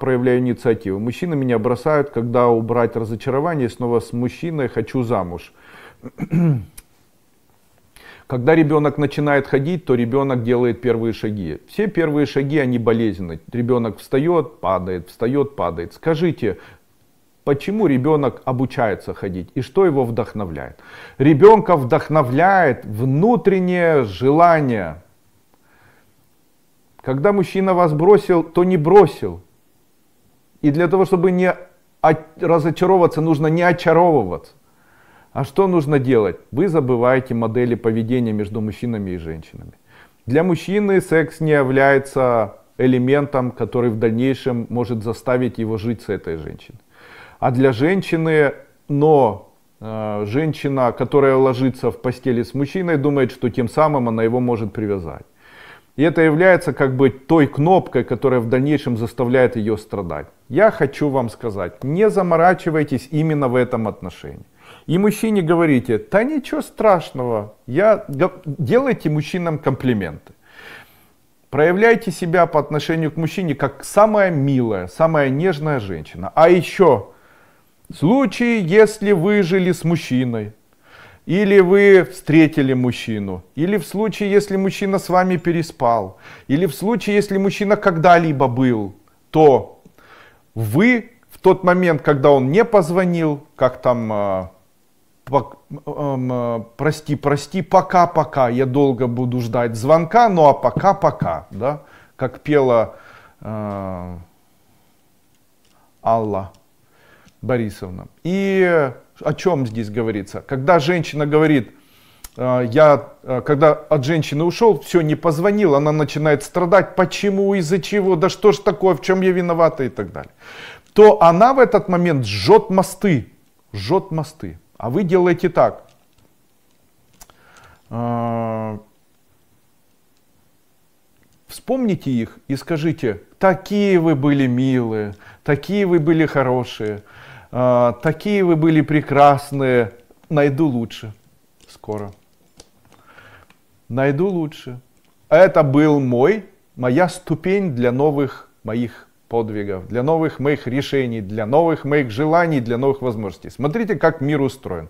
проявляю инициативу. Мужчины меня бросают, когда убрать разочарование, снова с мужчиной хочу замуж. Когда ребенок начинает ходить, то ребенок делает первые шаги. Все первые шаги, они болезненны. Ребенок встает, падает, встает, падает. Скажите, почему ребенок обучается ходить и что его вдохновляет? Ребенка вдохновляет внутреннее желание. Когда мужчина вас бросил, то не бросил. И для того, чтобы не разочаровываться, нужно не очаровываться. А что нужно делать? Вы забываете модели поведения между мужчинами и женщинами. Для мужчины секс не является элементом, который в дальнейшем может заставить его жить с этой женщиной. А для женщины, но э, женщина, которая ложится в постели с мужчиной, думает, что тем самым она его может привязать. И это является как бы той кнопкой, которая в дальнейшем заставляет ее страдать. Я хочу вам сказать, не заморачивайтесь именно в этом отношении. И мужчине говорите, да ничего страшного, я... делайте мужчинам комплименты. Проявляйте себя по отношению к мужчине как самая милая, самая нежная женщина. А еще, в случае, если вы жили с мужчиной, или вы встретили мужчину, или в случае, если мужчина с вами переспал, или в случае, если мужчина когда-либо был, то вы в тот момент, когда он не позвонил, как там, а, эм, э, прости, прости, пока-пока, я долго буду ждать звонка, ну а пока-пока, да, как пела э, Алла Борисовна. И о чем здесь говорится? Когда женщина говорит, «Э, я, э, когда от женщины ушел, все, не позвонил, она начинает страдать, почему, из-за чего, да что ж такое, в чем я виновата и так далее, то она в этот момент жжет мосты, жжет мосты. А вы делаете так. Э, вспомните их и скажите, такие вы были милые, такие вы были хорошие, а, такие вы были прекрасные. Найду лучше. Скоро. Найду лучше. Это был мой, моя ступень для новых моих подвигов, для новых моих решений, для новых моих желаний, для новых возможностей. Смотрите, как мир устроен.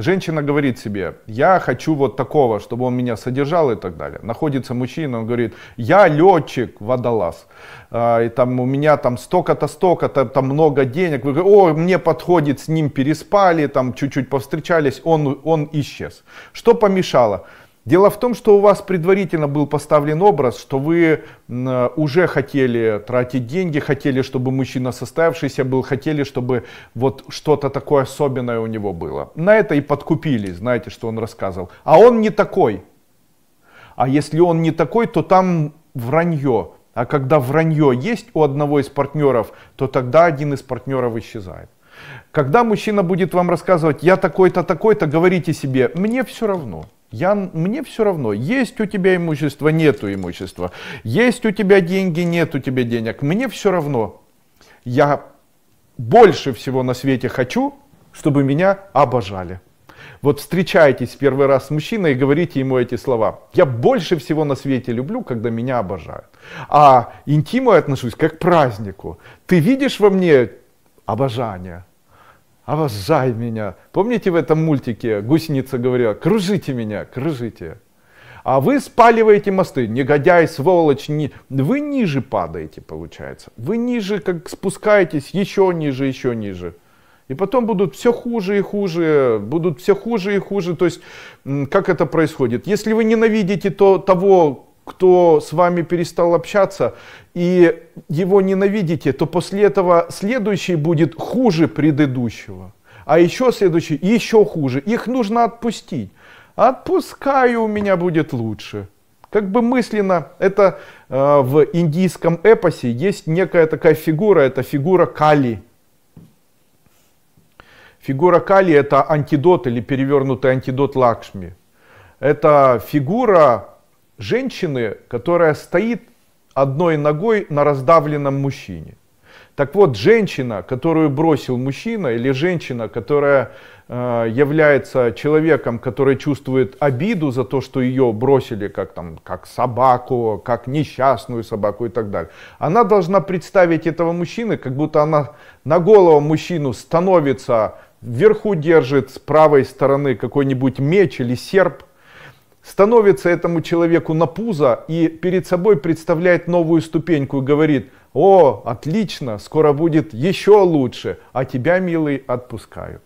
Женщина говорит себе, я хочу вот такого, чтобы он меня содержал и так далее. Находится мужчина, он говорит, я летчик, водолаз. А, и там у меня там столько-то, столько-то, там много денег. Вы говорите, о, мне подходит, с ним переспали, там чуть-чуть повстречались, он, он исчез. Что помешало? Дело в том, что у вас предварительно был поставлен образ, что вы э, уже хотели тратить деньги, хотели, чтобы мужчина состоявшийся был, хотели, чтобы вот что-то такое особенное у него было. На это и подкупили, знаете, что он рассказывал. А он не такой. А если он не такой, то там вранье. А когда вранье есть у одного из партнеров, то тогда один из партнеров исчезает. Когда мужчина будет вам рассказывать, я такой-то, такой-то, говорите себе, мне все равно. Я, мне все равно, есть у тебя имущество, нету имущества, есть у тебя деньги, нет у тебя денег, мне все равно. Я больше всего на свете хочу, чтобы меня обожали. Вот встречаетесь первый раз с мужчиной и говорите ему эти слова. Я больше всего на свете люблю, когда меня обожают. А интиму я отношусь как к празднику. Ты видишь во мне обожание, а возжай меня. Помните в этом мультике гусеница говорила, кружите меня, кружите. А вы спаливаете мосты, негодяй, сволочь, не... вы ниже падаете, получается. Вы ниже как спускаетесь, еще ниже, еще ниже. И потом будут все хуже и хуже, будут все хуже и хуже. То есть, как это происходит? Если вы ненавидите то, того, кто с вами перестал общаться, и его ненавидите, то после этого следующий будет хуже предыдущего. А еще следующий еще хуже. Их нужно отпустить. Отпускай, у меня будет лучше. Как бы мысленно, это э, в индийском эпосе есть некая такая фигура, это фигура Кали. Фигура Кали это антидот или перевернутый антидот Лакшми. Это фигура женщины, которая стоит одной ногой на раздавленном мужчине. Так вот, женщина, которую бросил мужчина, или женщина, которая э, является человеком, который чувствует обиду за то, что ее бросили как, там, как собаку, как несчастную собаку и так далее, она должна представить этого мужчины, как будто она на голову мужчину становится, вверху держит с правой стороны какой-нибудь меч или серп, становится этому человеку на пузо и перед собой представляет новую ступеньку и говорит, о, отлично, скоро будет еще лучше, а тебя, милый, отпускаю.